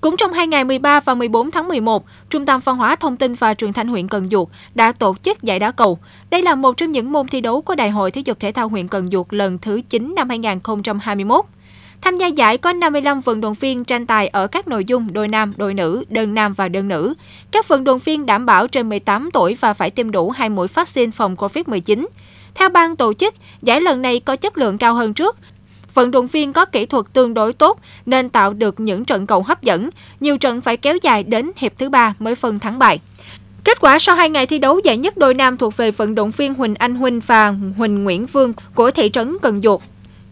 Cũng trong hai ngày 13 và 14 tháng 11, Trung tâm Văn hóa Thông tin và Truyền thanh huyện Cần Duộc đã tổ chức giải đá cầu. Đây là một trong những môn thi đấu của Đại hội Thể dục Thể thao huyện Cần Duộc lần thứ 9 năm 2021. Tham gia giải có 55 vận động viên tranh tài ở các nội dung đôi nam, đôi nữ, đơn nam và đơn nữ. Các vận động viên đảm bảo trên 18 tuổi và phải tiêm đủ hai mũi vaccine phòng COVID-19. Theo ban tổ chức, giải lần này có chất lượng cao hơn trước vận động viên có kỹ thuật tương đối tốt nên tạo được những trận cầu hấp dẫn, nhiều trận phải kéo dài đến hiệp thứ ba mới phân thắng bại. Kết quả sau 2 ngày thi đấu giải nhất đôi nam thuộc về vận động viên Huỳnh Anh Huynh và Huỳnh Nguyễn Vương của thị trấn Cần Duột.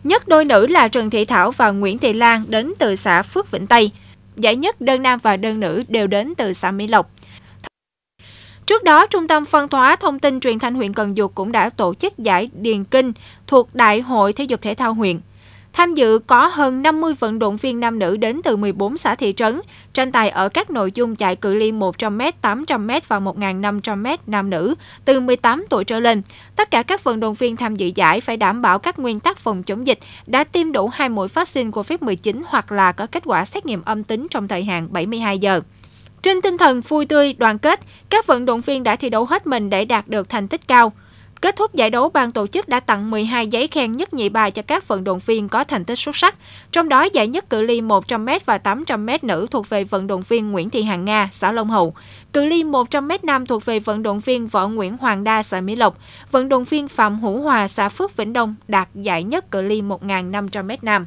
Nhất đôi nữ là Trần Thị Thảo và Nguyễn Thị Lan đến từ xã Phước Vĩnh Tây. Giải nhất đơn nam và đơn nữ đều đến từ xã Mỹ Lộc. Trước đó, Trung tâm Văn hóa Thông tin Truyền thanh huyện Cần Duộc cũng đã tổ chức giải Điền Kinh thuộc Đại hội Thể dục Thể thao huyện. Tham dự có hơn 50 vận động viên nam nữ đến từ 14 xã thị trấn, tranh tài ở các nội dung chạy cự ly 100m, 800m và 1.500m nam nữ từ 18 tuổi trở lên. Tất cả các vận động viên tham dự giải phải đảm bảo các nguyên tắc phòng chống dịch, đã tiêm đủ hai mũi vaccine COVID-19 hoặc là có kết quả xét nghiệm âm tính trong thời hạn 72 giờ. Trên tinh thần vui tươi, đoàn kết, các vận động viên đã thi đấu hết mình để đạt được thành tích cao. Kết thúc giải đấu, ban tổ chức đã tặng 12 giấy khen nhất nhị bài cho các vận động viên có thành tích xuất sắc. Trong đó, giải nhất cự ly 100m và 800m nữ thuộc về vận động viên Nguyễn Thị Hằng Nga, xã Long Hậu. Cự ly 100m nam thuộc về vận động viên Võ Nguyễn Hoàng Đa, xã Mỹ Lộc. Vận động viên Phạm Hữu Hòa, xã Phước Vĩnh Đông đạt giải nhất cự ly 1.500m nam.